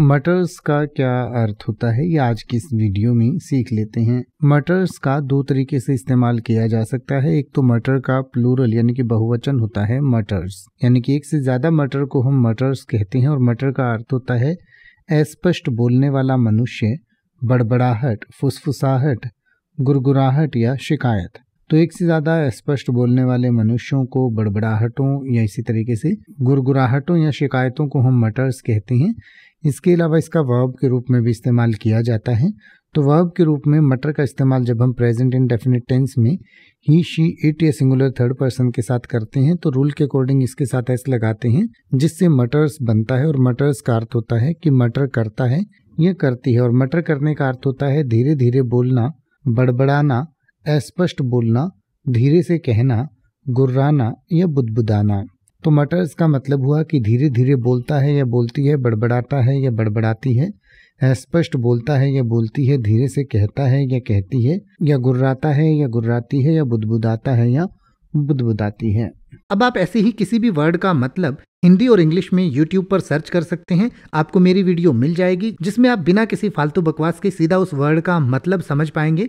मटर्स का क्या अर्थ होता है ये आज की इस वीडियो में सीख लेते हैं मटर्स का दो तरीके से इस्तेमाल किया जा सकता है एक तो मटर का प्लूरल यानी कि बहुवचन होता है मटर्स यानी कि एक से ज्यादा मटर को हम मटर्स कहते हैं और मटर का अर्थ होता है अस्पष्ट बोलने वाला मनुष्य बड़बड़ाहट फुसफुसाहट गुरगुराहट या शिकायत तो एक से ज़्यादा स्पष्ट बोलने वाले मनुष्यों को बड़बड़ाहटों या इसी तरीके से गुरगुराहटों या शिकायतों को हम मटर्स कहते हैं इसके अलावा इसका वर्ब के रूप में भी इस्तेमाल किया जाता है तो वर्ब के रूप में मटर का इस्तेमाल जब हम प्रेजेंट इन डेफिनेट टेंस में ही शी इट या सिंगुलर थर्ड पर्सन के साथ करते हैं तो रूल के अकॉर्डिंग इसके साथ ऐसे लगाते हैं जिससे मटर्स बनता है और मटर्स का अर्थ होता है कि मटर करता है या करती है और मटर करने का अर्थ होता है धीरे धीरे बोलना बड़बड़ाना अस्पष्ट बोलना धीरे से कहना गुर्राना या बुदबुदाना तो मटर्स का मतलब हुआ कि धीरे धीरे बोलता है या बोलती है बड़बड़ाता है या बड़बड़ाती है अस्पष्ट बोलता है या बोलती है धीरे से कहता है या कहती है या गुर्राता है या गुर्राती है या बुदबुदाता है या बुदबुदाती है अब आप ऐसे ही किसी भी वर्ड का मतलब हिंदी और इंग्लिश में यूट्यूब पर सर्च कर सकते हैं आपको मेरी वीडियो मिल जाएगी जिसमें आप बिना किसी फालतू बकवास के सीधा उस वर्ड का मतलब समझ पाएंगे